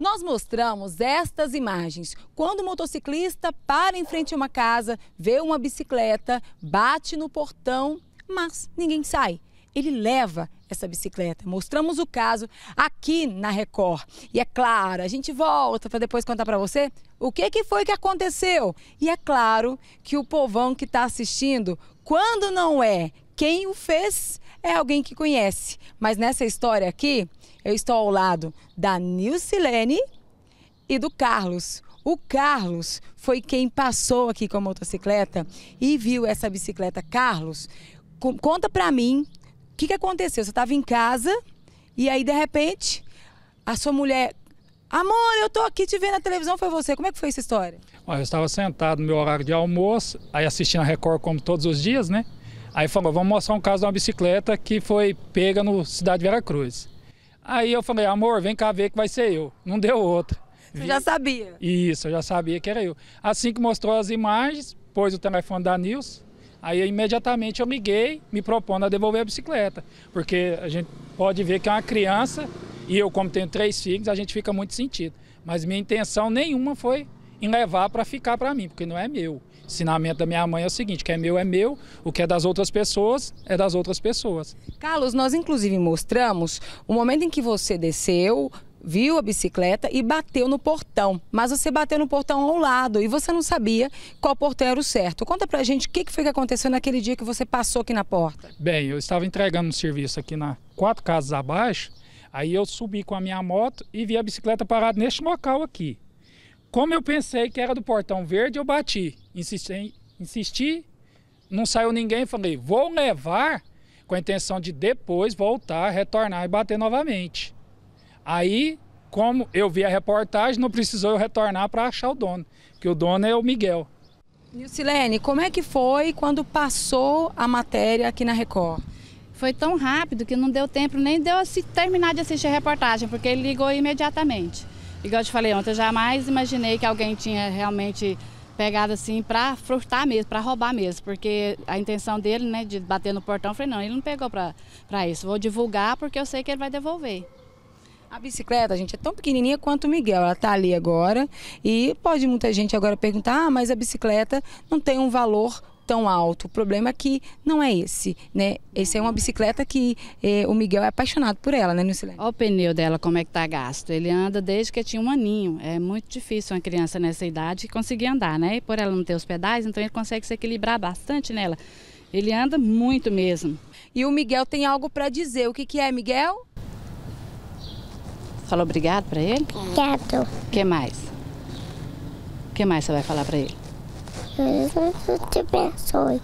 Nós mostramos estas imagens. Quando o motociclista para em frente a uma casa, vê uma bicicleta, bate no portão, mas ninguém sai. Ele leva essa bicicleta. Mostramos o caso aqui na Record. E é claro, a gente volta para depois contar para você o que, que foi que aconteceu. E é claro que o povão que está assistindo, quando não é quem o fez, é alguém que conhece. Mas nessa história aqui, eu estou ao lado da Nilcilene e do Carlos. O Carlos foi quem passou aqui com a motocicleta e viu essa bicicleta. Carlos, conta pra mim o que, que aconteceu. Você estava em casa e aí, de repente, a sua mulher. Amor, eu tô aqui te vendo na televisão, foi você. Como é que foi essa história? eu estava sentado no meu horário de almoço, aí assistindo a Record como todos os dias, né? Aí falou, vamos mostrar um caso de uma bicicleta que foi pega no Cidade Vera Cruz. Aí eu falei, amor, vem cá ver que vai ser eu. Não deu outra. Você já sabia? Isso, eu já sabia que era eu. Assim que mostrou as imagens, pôs o telefone da Nilson, aí imediatamente eu liguei, me propondo a devolver a bicicleta. Porque a gente pode ver que é uma criança, e eu como tenho três filhos, a gente fica muito sentido. Mas minha intenção nenhuma foi em levar para ficar para mim, porque não é meu. O ensinamento da minha mãe é o seguinte: que é meu é meu, o que é das outras pessoas é das outras pessoas. Carlos, nós inclusive mostramos o momento em que você desceu, viu a bicicleta e bateu no portão. Mas você bateu no portão ao lado e você não sabia qual portão era o certo. Conta pra gente o que, que foi que aconteceu naquele dia que você passou aqui na porta. Bem, eu estava entregando um serviço aqui na quatro casas abaixo, aí eu subi com a minha moto e vi a bicicleta parada neste local aqui. Como eu pensei que era do portão verde, eu bati. Insisti, insisti não saiu ninguém. Falei, vou levar com a intenção de depois voltar, retornar e bater novamente. Aí, como eu vi a reportagem, não precisou eu retornar para achar o dono, que o dono é o Miguel. Nilcilene, como é que foi quando passou a matéria aqui na Record? Foi tão rápido que não deu tempo nem a se terminar de assistir a reportagem, porque ele ligou imediatamente. Igual eu te falei ontem, eu jamais imaginei que alguém tinha realmente pegado assim para furtar mesmo, para roubar mesmo, porque a intenção dele, né, de bater no portão, eu falei, não, ele não pegou para isso, vou divulgar porque eu sei que ele vai devolver. A bicicleta, gente, é tão pequenininha quanto o Miguel. Ela está ali agora e pode muita gente agora perguntar: ah, mas a bicicleta não tem um valor tão alto. O problema é que não é esse, né? Esse é uma bicicleta que eh, o Miguel é apaixonado por ela, né, Nilcilene? Olha o pneu dela, como é que tá gasto. Ele anda desde que tinha um aninho. É muito difícil uma criança nessa idade conseguir andar, né? E por ela não ter os pedais, então ele consegue se equilibrar bastante nela. Ele anda muito mesmo. E o Miguel tem algo para dizer. O que, que é, Miguel? Fala obrigado para ele? Obrigado. O que mais? O que mais você vai falar para ele? story.